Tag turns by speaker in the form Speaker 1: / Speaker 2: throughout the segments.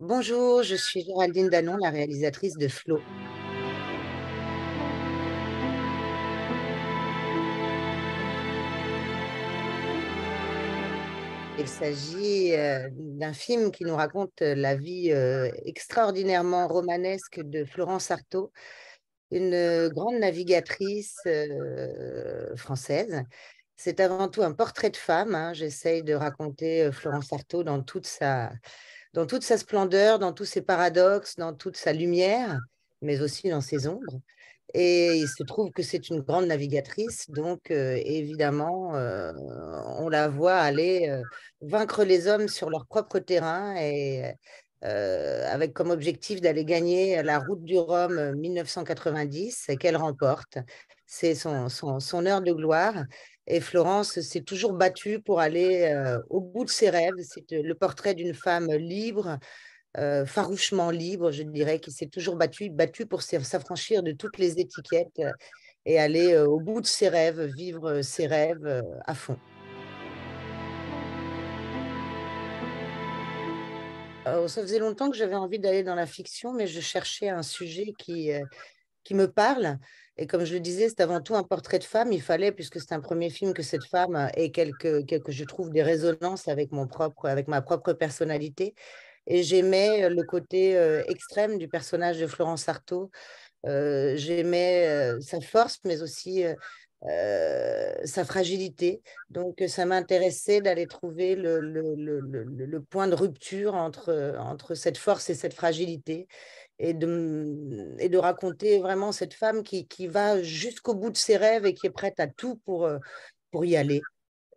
Speaker 1: Bonjour, je suis Géraldine Danon, la réalisatrice de Flo. Il s'agit euh, d'un film qui nous raconte euh, la vie euh, extraordinairement romanesque de Florence Artaud, une grande navigatrice française. C'est avant tout un portrait de femme. Hein. J'essaye de raconter Florence Artaud dans toute sa, dans toute sa splendeur, dans tous ses paradoxes, dans toute sa lumière, mais aussi dans ses ombres. Et il se trouve que c'est une grande navigatrice, donc euh, évidemment, euh, on la voit aller euh, vaincre les hommes sur leur propre terrain et avec comme objectif d'aller gagner la route du Rhum 1990 qu'elle remporte c'est son, heure de gloire. Et Florence s'est toujours battue pour aller euh, au bout de ses rêves. C'est euh, le portrait d'une femme libre, euh, farouchement libre, je dirais, qui s'est toujours battue, battue pour s'affranchir de toutes les étiquettes et aller au bout de ses rêves, vivre ses rêves à fond. ça faisait longtemps que j'avais envie d'aller dans la fiction, mais je cherchais un sujet qui qui me parle. Et comme je le disais, c'est avant tout un portrait de femme. Il fallait, puisque c'est un premier film, que cette femme ait quelques, quelques, je trouve, des résonances avec, mon propre, avec ma propre personnalité. Et j'aimais euh, le côté euh, extrême du personnage de Florence Artaud. Euh, j'aimais sa force, mais aussi sa fragilité. Donc, ça m'intéressait d'aller trouver le, le, le, le, point de rupture entre, entre cette force et cette fragilité et de, de raconter vraiment cette femme qui, qui va jusqu'au bout de ses rêves et qui est prête à tout pour, euh, pour y aller.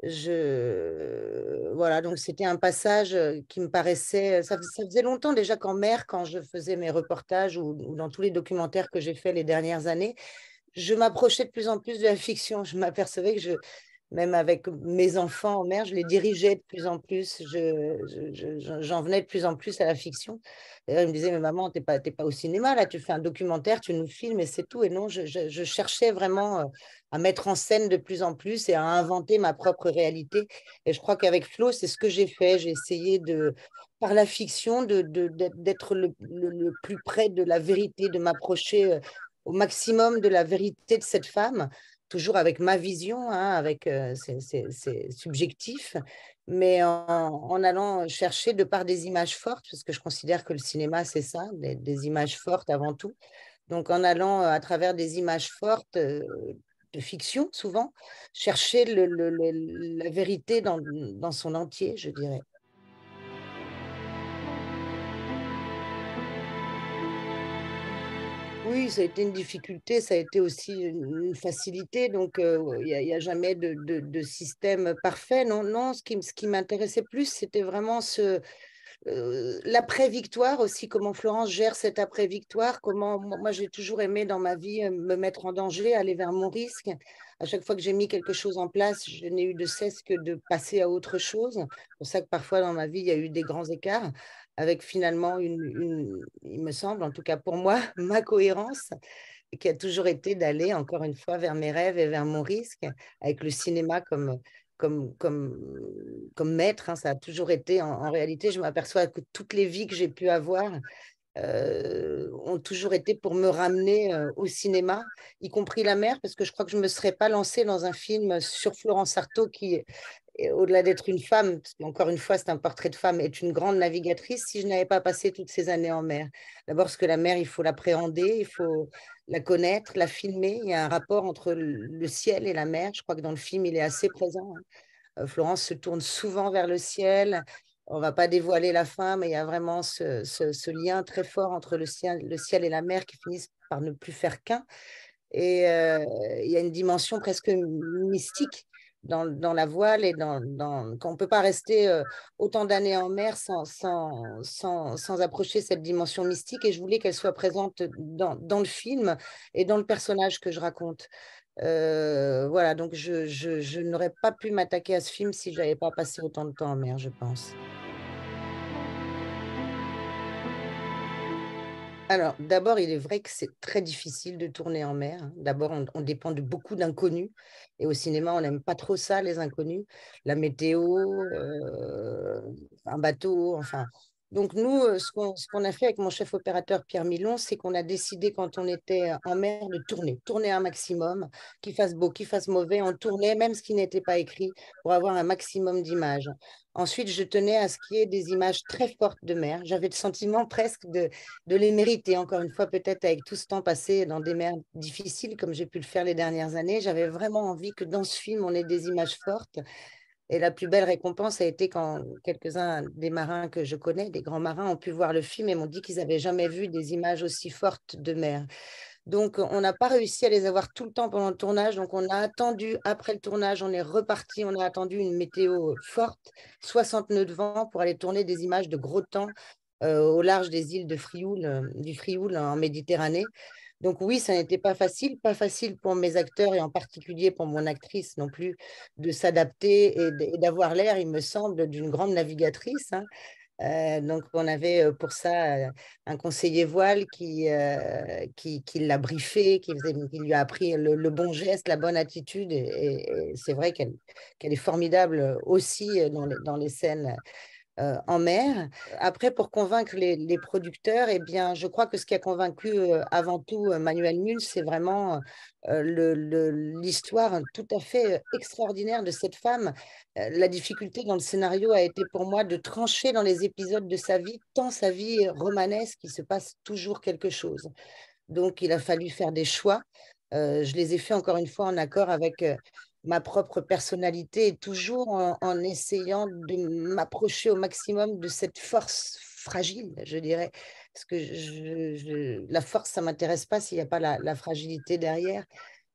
Speaker 1: Je, voilà, donc c'était un passage euh, qui me paraissait. Ça, faisait longtemps déjà qu'en mer, quand je faisais mes reportages ou, ou dans tous les documentaires que j'ai faits les dernières années, je m'approchais de plus en plus de la fiction. Je m'apercevais que je, même avec mes enfants en mer, je les dirigeais de plus en plus, je, j'en venais de plus en plus à la fiction. D'ailleurs, ils me disaient, mais maman, tu n'es pas, pas au cinéma, là, tu fais un documentaire, tu nous filmes et c'est tout. Et non, je, cherchais vraiment euh, à mettre en scène de plus en plus et à inventer ma propre réalité. Et je crois qu'avec Flo, c'est ce que j'ai fait. J'ai essayé de, par la fiction, d'être le plus près de la vérité, de m'approcher euh, au maximum de la vérité de cette femme toujours avec ma vision, hein, avec euh, c'est mais en, allant chercher de par des images fortes, parce que je considère que le cinéma, c'est ça, des, images fortes avant tout. Donc en allant euh, à travers des images fortes euh, de fiction, souvent, chercher la vérité dans son entier, je dirais. Oui, ça a été une difficulté, ça a été aussi une facilité. Donc, euh, il n'y a, jamais de, système parfait. Non, non, ce qui, m'intéressait plus, c'était vraiment euh, l'après-victoire aussi, comment Florence gère cette après-victoire, comment moi j'ai toujours aimé dans ma vie euh, me mettre en danger, aller vers mon risque. À chaque fois que j'ai mis quelque chose en place, je n'ai eu de cesse que de passer à autre chose. C'est pour ça que parfois dans ma vie, il y a eu des grands écarts avec finalement il me semble, en tout cas pour moi, ma cohérence qui a toujours été d'aller encore une fois vers mes rêves et vers mon risque, avec le cinéma comme, comme, comme, maître. Hein, ça a toujours été, en réalité, je m'aperçois que toutes les vies que j'ai pu avoir, euh, ont toujours été pour me ramener euh, au cinéma, y compris la mer, parce que je crois que je ne me serais pas lancée dans un film sur Florence Artaud qui, au-delà d'être une femme, encore une fois, c'est un portrait de femme, est une grande navigatrice si je n'avais pas passé toutes ces années en mer. D'abord, parce que la mer, il faut l'appréhender, il faut la connaître, la filmer. Il y a un rapport entre le ciel et la mer. Je crois que dans le film, il est assez présent. Hein. Euh, Florence se tourne souvent vers le ciel on va pas dévoiler la fin, mais il y a vraiment ce, lien très fort entre le ciel, le ciel et la mer qui finissent par ne plus faire qu'un. Et euh, il y a une dimension presque mystique dans, la voile et dans, qu'on ne peut pas rester euh, autant d'années en mer sans, sans, sans, approcher cette dimension mystique. Et je voulais qu'elle soit présente dans, dans, le film et dans le personnage que je raconte. Euh, voilà, donc je, je, je n'aurais pas pu m'attaquer à ce film si je n'avais pas passé autant de temps en mer, je pense. Alors, d'abord, il est vrai que c'est très difficile de tourner en mer. D'abord, on, dépend de beaucoup d'inconnus. Et au cinéma, on n'aime pas trop ça, les inconnus. La météo, euh, un bateau, enfin, donc nous, euh, ce qu'on a fait avec mon chef opérateur Pierre Milon, c'est qu'on a décidé quand on était euh, en mer de tourner, tourner un maximum, qu'il fasse beau, qu'il fasse mauvais, on tournait même ce qui n'était pas écrit pour avoir un maximum d'images. Ensuite, je tenais à ce qu'il y ait des images très fortes de mer. J'avais le sentiment presque de, de, les mériter. Encore une fois, peut-être avec tout ce temps passé dans des mers difficiles, comme j'ai pu le faire les dernières années, j'avais vraiment envie que dans ce film, on ait des images fortes. Et la plus belle récompense a été quand quelques-uns des marins que je connais, des grands marins, ont pu voir le film et m'ont dit qu'ils n'avaient jamais vu des images aussi fortes de mer. Donc, on n'a pas réussi à les avoir tout le temps pendant le tournage. Donc, on a attendu après le tournage, on est reparti, on a attendu une météo forte, 60 nœuds de vent pour aller tourner des images de gros temps euh, au large des îles de Frioul, euh, du Frioul en Méditerranée. Donc oui, ça n'était pas facile, pas facile pour mes acteurs et en particulier pour mon actrice non plus de s'adapter et d'avoir l'air, il me semble, d'une grande navigatrice. Hein. Euh, donc, on avait euh, pour ça euh, un conseiller voile qui, qui, l'a briefé, qui, lui a appris le, bon geste, la bonne attitude. Et, c'est vrai qu'elle est formidable aussi dans les scènes euh, en mer. Après, pour convaincre les, producteurs, eh bien, je crois que ce qui a convaincu euh, avant tout euh, Manuel nul c'est vraiment l'histoire tout à fait extraordinaire de cette femme. la difficulté dans le scénario a été pour moi de trancher dans les épisodes de sa vie, tant sa vie romanesque, il se passe toujours quelque chose. Donc, il a fallu faire des choix. je les ai faits encore une fois en accord avec ma propre personnalité et toujours en, essayant de m'approcher au maximum de cette force fragile, je dirais. Parce que la force, ça ne m'intéresse pas s'il n'y a pas la, fragilité derrière.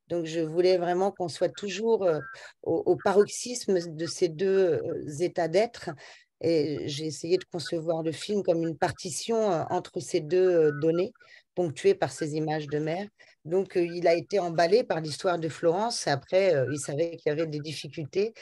Speaker 1: Donc, je voulais vraiment qu'on soit toujours euh, au, paroxysme de ces deux euh, états d'être. Et j'ai essayé de concevoir le film comme une partition euh, entre ces deux données, ponctuées par ces images de mer. Donc, il a été emballé par l'histoire de Florence. Après, il savait qu'il y avait des difficultés.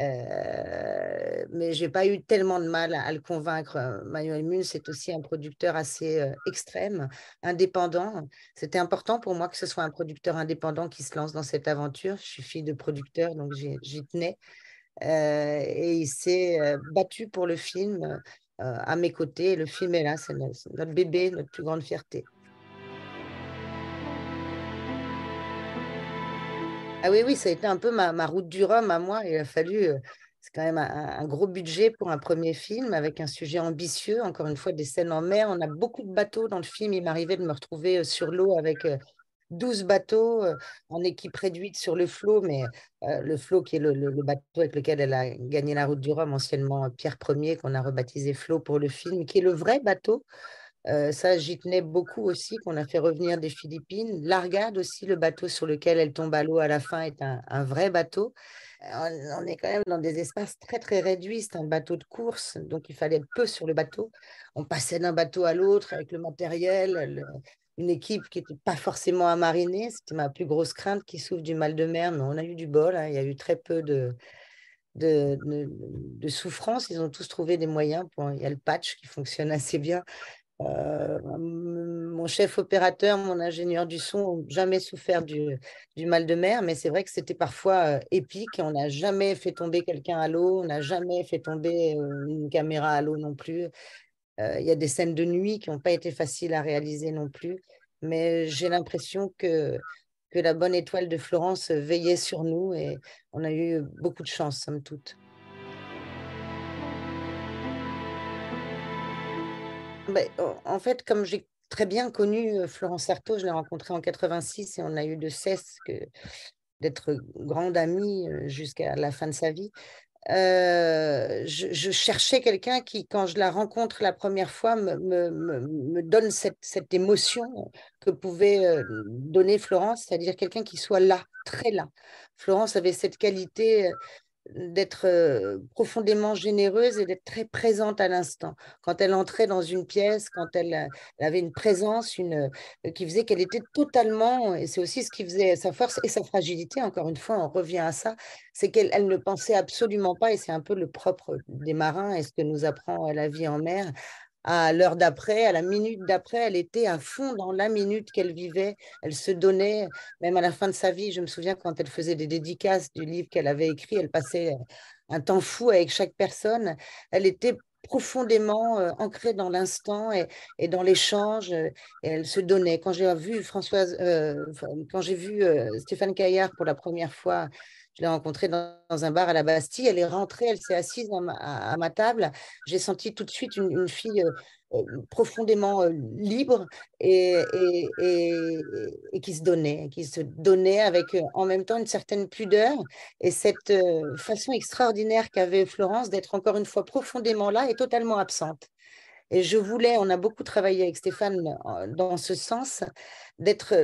Speaker 1: Euh, mais j'ai pas eu tellement de mal à, le convaincre. Manuel Mune c'est aussi un producteur assez extrême, indépendant. C'était important pour moi que ce soit un producteur indépendant qui se lance dans cette aventure. Je suis fille de producteur, donc j'y tenais. et il s'est battu pour le film à mes côtés. Le film est là, c'est notre bébé, notre plus grande fierté. Ah oui, oui, ça a été un peu ma, route du Rhum à moi. Il a fallu, euh, c'est quand même un, gros budget pour un premier film avec un sujet ambitieux. Encore une fois, des scènes en mer. On a beaucoup de bateaux dans le film. Il m'arrivait de me retrouver euh, sur l'eau avec 12 euh, bateaux en équipe réduite sur le flot, mais le flot qui est le, bateau avec lequel elle a gagné la route du Rhum, anciennement Pierre Ier, qu'on a rebaptisé flot pour le film, qui est le vrai bateau ça, j'y tenais beaucoup aussi, qu'on a fait revenir des Philippines. L'argade aussi, le bateau sur lequel elle tombe à l'eau à la fin est un, vrai bateau. On, est quand même dans des espaces très, très réduits. C'est un bateau de course, donc il fallait être peu sur le bateau. On passait d'un bateau à l'autre avec le matériel, une équipe qui n'était pas forcément à mariner, C'était ma plus grosse crainte qui souffre du mal de mer. Mais on a eu du bol, hein. il y a eu très peu de, de, souffrance. Ils ont tous trouvé des moyens. Pour... Il y a le patch qui fonctionne assez bien. Euh, mon chef opérateur, mon ingénieur du son n'ont jamais souffert du, mal de mer, mais c'est vrai que c'était parfois euh, épique. On n'a jamais fait tomber quelqu'un à l'eau, on n'a jamais fait tomber euh, une caméra à l'eau non plus. Il y a des scènes de nuit qui n'ont pas été faciles à réaliser non plus, mais j'ai l'impression que, que la bonne étoile de Florence veillait sur nous et on a eu beaucoup de chance, somme toute. Bah, en fait, comme j'ai très bien connu euh, Florence Certaud, je l'ai rencontrée en 86 et on a eu de cesse que d'être grande amie euh, jusqu'à la fin de sa vie. Euh, je, cherchais quelqu'un qui, quand je la rencontre la première fois, me, donne cette, cette, émotion que pouvait donner Florence, c'est-à-dire quelqu'un qui soit là, très là. Florence avait cette qualité d'être euh, profondément généreuse et d'être très présente à l'instant. Quand elle entrait dans une pièce, quand elle, euh, avait une présence euh, qui faisait qu'elle était totalement, et c'est aussi ce qui faisait sa force et sa fragilité, encore une fois, on revient à ça, c'est qu'elle ne pensait absolument pas, et c'est un peu le propre des marins et ce que nous apprend la vie en mer, à l'heure d'après, à la minute d'après, elle était à fond dans la minute qu'elle vivait. Elle se donnait, même à la fin de sa vie. Je me souviens quand elle faisait des dédicaces du livre qu'elle avait écrit, elle passait un temps fou avec chaque personne. Elle était profondément euh, ancrée dans l'instant et, dans l'échange. Euh, et elle se donnait. Quand j'ai vu Françoise, euh, quand j'ai vu Stéphane Caillard pour la première fois je l'ai rencontrée dans, un bar à la Bastille. Elle est rentrée, elle s'est assise à ma, table. J'ai senti tout de suite une, fille euh, euh, profondément euh, libre et, qui se donnait, qui se donnait avec en même temps une certaine pudeur et cette façon extraordinaire qu'avait Florence d'être encore une fois profondément là et totalement absente. Et je voulais, on a beaucoup travaillé avec Stéphane dans ce sens, d'être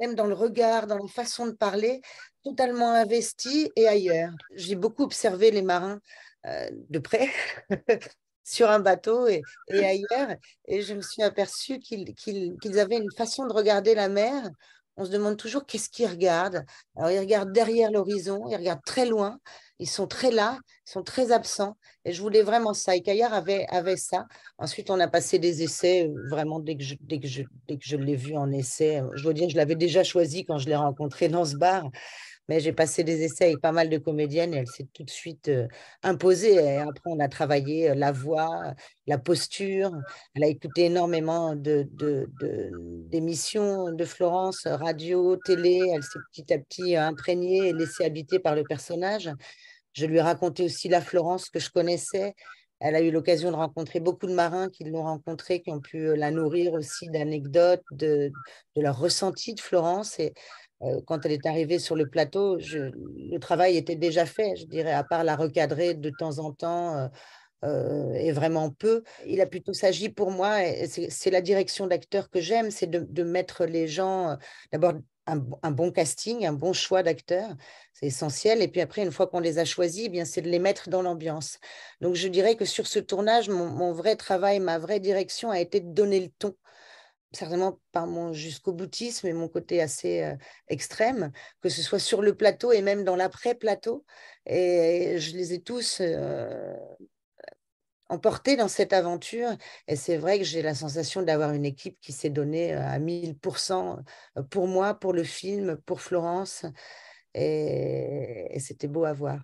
Speaker 1: même dans le regard, dans la façon de parler, totalement investi et ailleurs. J'ai beaucoup observé les marins euh, de près. sur un bateau et, ailleurs, et je me suis aperçue qu'ils avaient une façon de regarder la mer on se demande toujours qu'est-ce qu'ils regardent. Alors, ils regardent derrière l'horizon, ils regardent très loin, ils sont très là, ils sont très absents. Et je voulais vraiment ça. Et Caillard avait, avait ça. Ensuite, on a passé des essais. Euh, vraiment, dès que je, je l'ai vu en essai, euh, je dois dire, je l'avais déjà choisi quand je l'ai rencontré dans ce bar mais j'ai passé des essais avec pas mal de comédiennes et elle s'est tout de suite euh, imposée. Et après, on a travaillé euh, la voix, la posture. Elle a écouté énormément d'émissions de, de, de, de Florence, euh, radio, télé. Elle s'est petit à petit imprégnée et laissée habiter par le personnage. Je lui ai raconté aussi la Florence que je connaissais. Elle a eu l'occasion de rencontrer beaucoup de marins qui l'ont rencontrée, qui ont pu la nourrir aussi d'anecdotes, de, de leur ressenti de Florence. Et euh, quand elle est arrivée sur le plateau, le travail était déjà fait, je dirais, à part la recadrer de temps en temps euh, euh, et vraiment peu. Il a plutôt s'agi pour moi, c'est la direction d'acteur que j'aime, c'est de, mettre les gens, d'abord un, bon casting, un bon choix d'acteurs, c'est essentiel. Et puis après, une fois qu'on les a choisis, eh bien c'est de les mettre dans l'ambiance. Donc je dirais que sur ce tournage, mon vrai travail, ma vraie direction a été de donner le ton certainement par mon jusqu'au boutisme et mon côté assez euh, extrême, que ce soit sur le plateau et même dans l'après-plateau. Et je les ai tous euh, emportés dans cette aventure. Et c'est vrai que j'ai la sensation d'avoir une équipe qui s'est donnée euh, à 1000% pour moi, pour le film, pour Florence. et c'était beau à voir.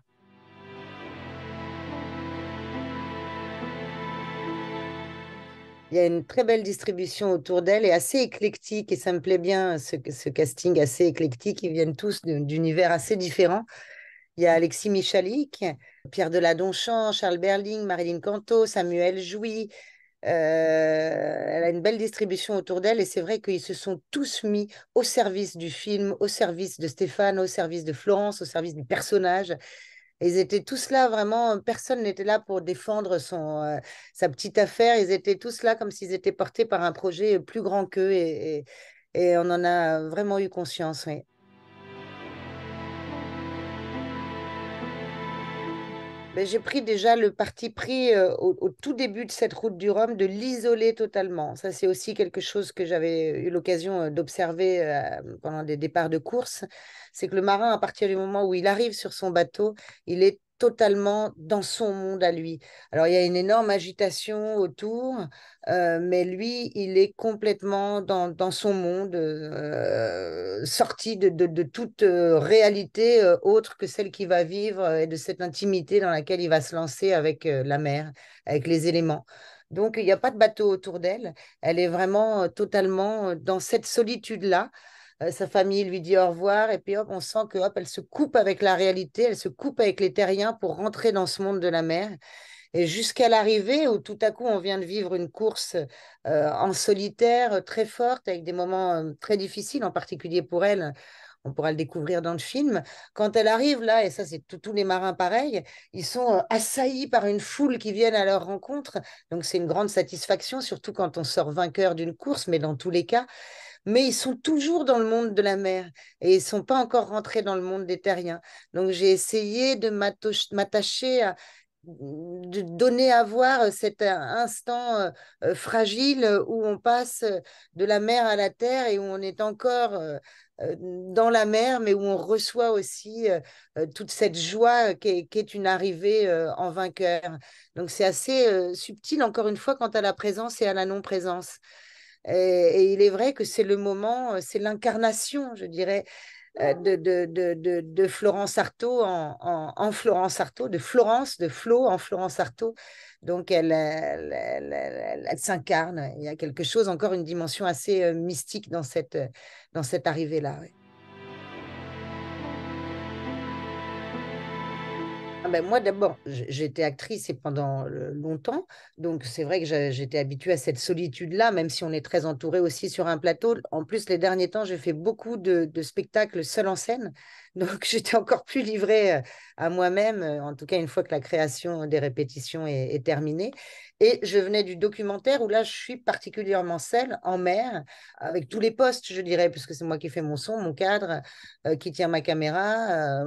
Speaker 1: Il y a une très belle distribution autour d'elle et assez éclectique. Et ça me plaît bien, ce, ce casting assez éclectique. Ils viennent tous d'univers assez différents. Il y a Alexis Michalik, Pierre Deladonchamp, Charles Berling, Marilyn Canto, Samuel Jouy. Euh, elle a une belle distribution autour d'elle et c'est vrai qu'ils se sont tous mis au service du film, au service de Stéphane, au service de Florence, au service du personnage ils étaient tous là, vraiment, euh, personne n'était là pour défendre son, euh, sa petite affaire. Ils étaient tous là comme s'ils étaient portés par un projet euh, plus grand qu'eux. Et, et, et, on en a vraiment eu conscience. Oui. Ben, j'ai pris déjà le parti pris euh, au, tout début de cette route du Rhum de l'isoler totalement. Ça, c'est aussi quelque chose que j'avais eu l'occasion euh, d'observer euh, pendant des départs de course. C'est que le marin, à partir du moment où il arrive sur son bateau, il est totalement dans son monde à lui. Alors il y a une énorme agitation autour, euh, mais lui, il est complètement dans, son monde, euh, sorti de, toute euh, réalité autre que celle qu'il va vivre et de cette intimité dans laquelle il va se lancer avec la mer, avec les éléments. Donc il n'y a pas de bateau autour d'elle, elle est vraiment totalement dans cette solitude-là. Euh, sa famille lui dit au revoir, et puis hop, on sent que hop, elle se coupe avec la réalité, elle se coupe avec les terriens pour rentrer dans ce monde de la mer. Et jusqu'à l'arrivée où tout à coup on vient de vivre une course euh, en solitaire très forte, avec des moments euh, très difficiles, en particulier pour elle. On pourra le découvrir dans le film. Quand elle arrive là, et ça c'est tous les marins pareils, ils sont assaillis par une foule qui viennent à leur rencontre. Donc c'est une grande satisfaction, surtout quand on sort vainqueur d'une course, mais dans tous les cas mais ils sont toujours dans le monde de la mer et ils ne sont pas encore rentrés dans le monde des terriens. Donc j'ai essayé de m'attacher à de donner à voir cet instant euh, euh, fragile où on passe de la mer à la terre et où on est encore euh, dans la mer, mais où on reçoit aussi toute cette joie qui est une arrivée en vainqueur. Donc c'est assez subtil, encore une fois, quant à la présence et à la non-présence. Et, il est vrai que c'est le moment, euh, c'est l'incarnation, je dirais, euh, de, de, de, Florence Artaud en, en, Florence Artaud, de Florence, de Flo en Florence Artaud. Donc elle, elle, s'incarne. Il y a quelque chose, encore une dimension assez euh, mystique dans cette, dans cette arrivée-là. Ben, moi d'abord, j'étais actrice et pendant euh, longtemps, donc c'est vrai que j'étais habituée à cette solitude-là, même si on est très entouré aussi sur un plateau. En plus, les derniers temps, j'ai fait beaucoup de, de spectacles seul en scène, donc, j'étais encore plus livrée à moi-même, en tout cas une fois que la création des répétitions est, terminée. Et je venais du documentaire où là, je suis particulièrement celle, en mer, avec tous les postes, je dirais, puisque c'est moi qui fais mon son, mon cadre, qui tient ma caméra,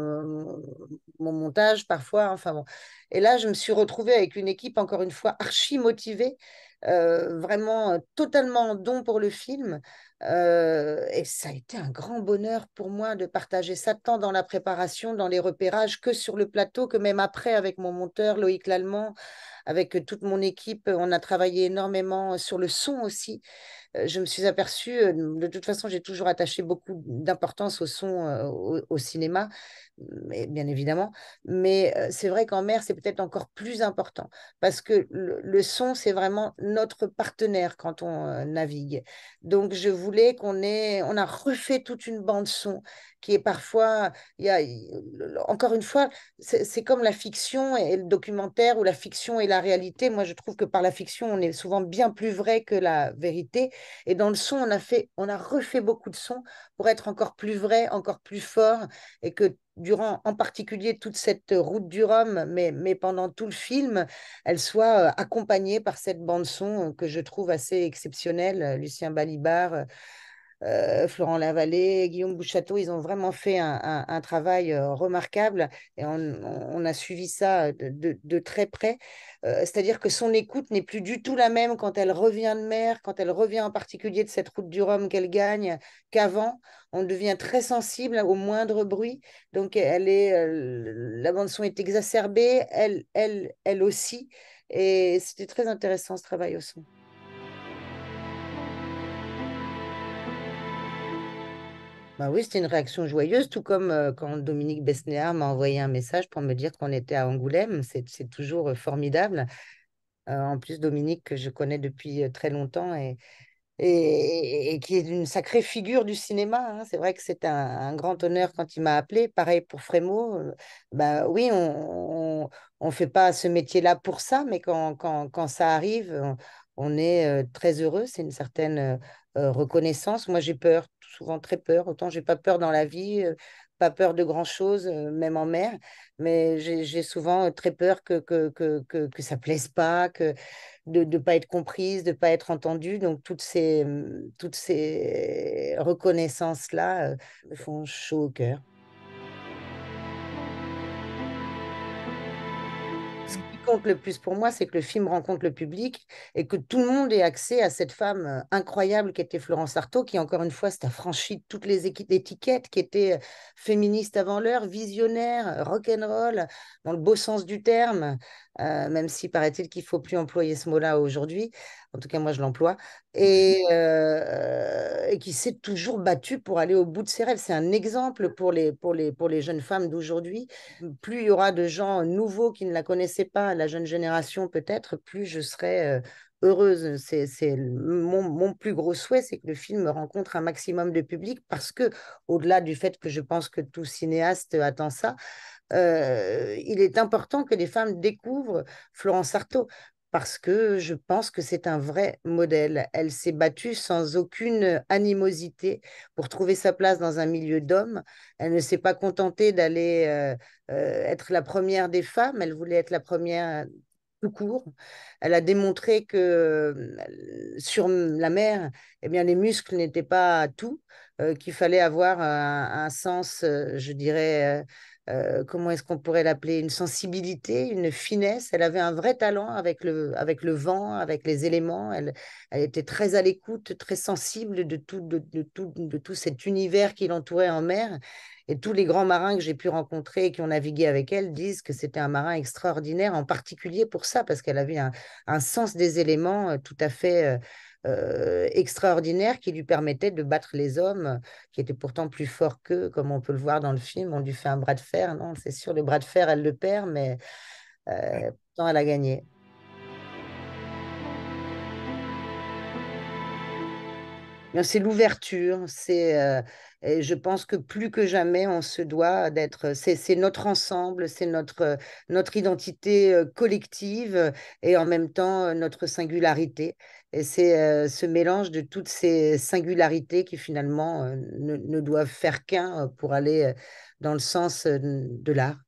Speaker 1: mon montage parfois. Enfin Et là, je me suis retrouvée avec une équipe, encore une fois, archi motivée. vraiment totalement en don pour le film, et ça a été un grand bonheur pour moi de partager ça tant dans la préparation, dans les repérages, que sur le plateau, que même après avec mon monteur Loïc Lallemand, avec toute mon équipe. On a travaillé énormément sur le son aussi. Je me suis aperçue, de toute façon, j'ai toujours attaché beaucoup d'importance au son au, cinéma, bien évidemment. Mais c'est vrai qu'en mer, c'est peut-être encore plus important parce que le, le son, c'est vraiment notre partenaire quand on navigue. Donc, je voulais qu'on ait, on a refait toute une bande son qui est parfois, il y a, encore une fois, c'est comme la fiction et le documentaire ou la fiction et la réalité. Moi, je trouve que par la fiction, on est souvent bien plus vrai que la vérité. Et dans le son, on a fait, on a refait beaucoup de sons pour être encore plus vrai, encore plus fort, et que durant en particulier toute cette route du Rhum, mais, mais pendant tout le film, elle soit euh, accompagnée par cette bande son euh, que je trouve assez exceptionnelle. Euh, Lucien Balibar. Euh, Florent Lavallée, Guillaume Bouchateau, ils ont vraiment fait un, travail euh, remarquable et on, a suivi ça de, très près. Euh, c'est-à-dire que son écoute n'est plus du tout la même quand elle revient de mer, quand elle revient en particulier de cette route du Rhum qu'elle gagne qu'avant. On devient très sensible au moindre bruit. Donc, elle est, la bande-son est exacerbée, elle, elle, elle aussi. Et c'était très intéressant ce travail au son. Bah oui, c'était une réaction joyeuse, tout comme euh, quand Dominique Besnéard m'a envoyé un message pour me dire qu'on était à Angoulême. C'est toujours euh, formidable. Euh, en plus, Dominique, que je connais depuis très longtemps et, et, qui est une sacrée figure du cinéma. Hein. C'est vrai que c'est un, grand honneur quand il m'a appelé. Pareil pour Frémaux. Bah oui, on ne fait pas ce métier-là pour ça, mais quand, ça arrive, on est très heureux. C'est une certaine reconnaissance. Moi, j'ai peur souvent très peur. Autant j'ai pas peur dans la vie, euh, pas peur de grand-chose, euh, même en mer, mais j'ai souvent euh, très peur que, que, que, ça plaise pas, que de ne pas être comprise, de ne pas être entendue. Donc toutes ces, mm, toutes ces reconnaissances-là me font chaud au cœur. compte le plus pour moi, c'est que le film rencontre le public et que tout le monde ait accès à cette femme euh, incroyable qui était Florence Artaud, qui encore une fois s'est affranchie de toutes les étiquettes, qui était euh, féministe avant l'heure, visionnaire, euh, rock'n'roll, dans le beau sens du terme, euh, même si paraît-il qu'il ne faut plus employer ce mot-là aujourd'hui, en tout cas moi je l'emploie, mmh euh, et, qui s'est toujours battu pour aller au bout de ses rêves. C'est un exemple pour les, jeunes femmes d'aujourd'hui. Plus il y aura de gens nouveaux qui ne la connaissaient pas, la jeune génération peut-être, plus je serai... Euh, heureuse. C'est mon, mon, plus gros souhait, c'est que le film rencontre un maximum de public parce que, au-delà du fait que je pense que tout cinéaste attend ça, euh, il est important que les femmes découvrent Florence Artaud parce que je pense que c'est un vrai modèle. Elle s'est battue sans aucune animosité pour trouver sa place dans un milieu d'hommes. Elle ne s'est pas contentée d'aller euh, euh, être la première des femmes, elle voulait être la première tout court. Elle a démontré que sur la mer, eh bien, les muscles n'étaient pas tout, qu'il fallait avoir un sens, je dirais, comment est-ce qu'on pourrait l'appeler, une sensibilité, une finesse. Elle avait un vrai talent avec le, avec le vent, avec les éléments. Elle, était très à l'écoute, très sensible de tout, cet univers qui l'entourait en mer. Et tous les grands marins que j'ai pu rencontrer et qui ont navigué avec elle disent que c'était un marin extraordinaire, en particulier pour ça, parce qu'elle avait un, sens des éléments tout à fait... Euh, extraordinaire qui lui permettait de battre les hommes qui étaient pourtant plus forts qu'eux, comme on peut le voir dans le film. On lui fait un bras de fer, non C'est sûr, le bras de fer, elle le perd, mais euh, pourtant elle a gagné. C'est l'ouverture. C'est, euh, je pense que plus que jamais, on se doit d'être. C'est, notre ensemble, c'est notre, euh, notre identité euh, collective et en même temps notre singularité. Et c'est ce mélange de toutes ces singularités qui finalement ne doivent faire qu'un pour aller dans le sens de l'art.